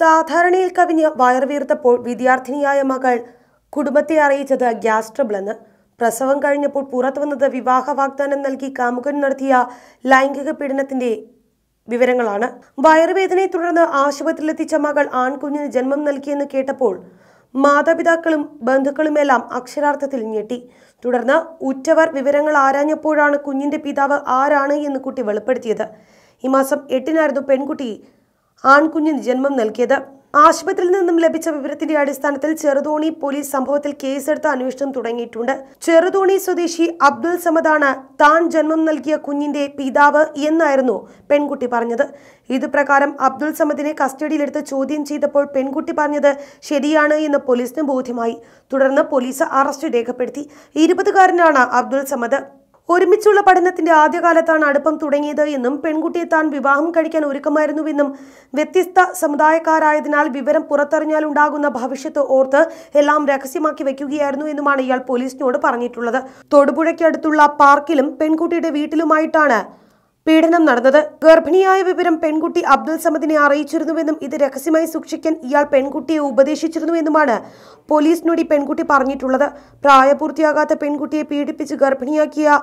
സാധാരണയിൽ കവിഞ്ഞ് വയർവീർത്തപ്പോൾ വിദ്യാർത്ഥിനിയായ മകൾ കുടുംബത്തെ അറിയിച്ചത് ഗ്യാസ് ട്രബിളെന്ന് പ്രസവം കഴിഞ്ഞപ്പോൾ പുറത്തു വന്നത് വിവാഹ വാഗ്ദാനം നൽകി കാമുകൻ നടത്തിയ ലൈംഗിക പീഡനത്തിന്റെ വിവരങ്ങളാണ് വയറുവേദനയെ തുടർന്ന് ആശുപത്രിയിലെത്തിച്ച മകൾ ആൺകുഞ്ഞിന് ജന്മം നൽകിയെന്ന് കേട്ടപ്പോൾ മാതാപിതാക്കളും ബന്ധുക്കളുമെല്ലാം അക്ഷരാർത്ഥത്തിൽ ഞെട്ടി തുടർന്ന് ഉറ്റവർ വിവരങ്ങൾ ആരാഞ്ഞപ്പോഴാണ് കുഞ്ഞിന്റെ പിതാവ് ആരാണ് എന്ന് കുട്ടി വെളിപ്പെടുത്തിയത് ഈ മാസം എട്ടിനായിരുന്നു പെൺകുട്ടി ആൺകുഞ്ഞിന് ജന്മം നൽകിയത് ആശുപത്രിയിൽ നിന്നും ലഭിച്ച വിവരത്തിന്റെ അടിസ്ഥാനത്തിൽ ചെറുതോണി പോലീസ് സംഭവത്തിൽ കേസെടുത്ത് അന്വേഷണം തുടങ്ങിയിട്ടുണ്ട് ചെറുതോണി സ്വദേശി അബ്ദുൽ സമദാണ് താൻ ജന്മം നൽകിയ കുഞ്ഞിന്റെ പിതാവ് എന്നായിരുന്നു പെൺകുട്ടി പറഞ്ഞത് ഇതുപ്രകാരം അബ്ദുൽ സമദിനെ കസ്റ്റഡിയിലെടുത്ത് ചോദ്യം ചെയ്തപ്പോൾ പെൺകുട്ടി പറഞ്ഞത് ശരിയാണ് എന്ന് പോലീസിന് ബോധ്യമായി തുടർന്ന് പോലീസ് അറസ്റ്റ് രേഖപ്പെടുത്തി ഇരുപതുകാരനാണ് അബ്ദുൽ സമദ് ഒരുമിച്ചുള്ള പഠനത്തിന്റെ ആദ്യകാലത്താണ് അടുപ്പം തുടങ്ങിയത് എന്നും പെൺകുട്ടിയെ താൻ വിവാഹം കഴിക്കാൻ ഒരുക്കമായിരുന്നുവെന്നും വ്യത്യസ്ത സമുദായക്കാരായതിനാൽ വിവരം പുറത്തറിഞ്ഞാൽ ഉണ്ടാകുന്ന ഭവിഷ്യത്ത് ഓർത്ത് എല്ലാം രഹസ്യമാക്കി വെക്കുകയായിരുന്നു എന്നുമാണ് ഇയാൾ പോലീസിനോട് പറഞ്ഞിട്ടുള്ളത് തൊടുപുഴയ്ക്കടുത്തുള്ള പാർക്കിലും പെൺകുട്ടിയുടെ വീട്ടിലുമായിട്ടാണ് പീഡനം നടന്നത് ഗർഭിണിയായ വിവരം പെൺകുട്ടി അബ്ദുൽ സമദിനെ അറിയിച്ചിരുന്നുവെന്നും ഇത് രഹസ്യമായി സൂക്ഷിക്കാൻ ഇയാൾ പെൺകുട്ടിയെ ഉപദേശിച്ചിരുന്നുവെന്നുമാണ് പോലീസിനോട് ഈ പെൺകുട്ടി പറഞ്ഞിട്ടുള്ളത് പ്രായപൂർത്തിയാകാത്ത പെൺകുട്ടിയെ പീഡിപ്പിച്ച് ഗർഭിണിയാക്കിയ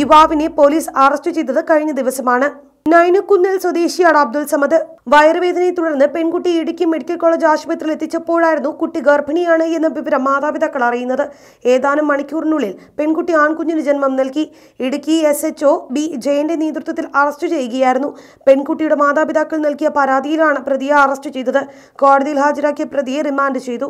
യുവാവിനെ പോലീസ് അറസ്റ്റ് ചെയ്തത് കഴിഞ്ഞ ദിവസമാണ് നൈനക്കുന്നിൽ സ്വദേശിയാണ് അബ്ദുൽ സമദ് വയറുവേദനയെ തുടർന്ന് പെൺകുട്ടി ഇടുക്കി മെഡിക്കൽ കോളേജ് ആശുപത്രിയിൽ എത്തിച്ചപ്പോഴായിരുന്നു കുട്ടി ഗർഭിണിയാണ് എന്ന വിവരം മാതാപിതാക്കൾ അറിയുന്നത് ഏതാനും മണിക്കൂറിനുള്ളിൽ പെൺകുട്ടി ആൺകുഞ്ഞിന് ജന്മം നൽകി Idukki S H O B ജയന്റെ നേതൃത്വത്തിൽ അറസ്റ്റ് ചെയ്യുകയായിരുന്നു പെൺകുട്ടിയുടെ മാതാപിതാക്കൾ നൽകിയ പരാതിയിലാണ് പ്രതിയെ അറസ്റ്റ് ചെയ്തത് കോടതിയിൽ ഹാജരാക്കിയ പ്രതിയെ റിമാൻഡ് ചെയ്തു